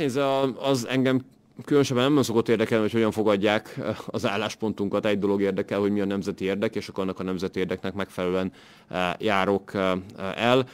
nézze, az engem különösebben nem szokott érdekelni, hogy hogyan fogadják eh, az álláspontunkat. Egy dolog érdekel, hogy mi a nemzeti érdek, és akkor annak a nemzeti érdeknek megfelelően eh, járok eh, el.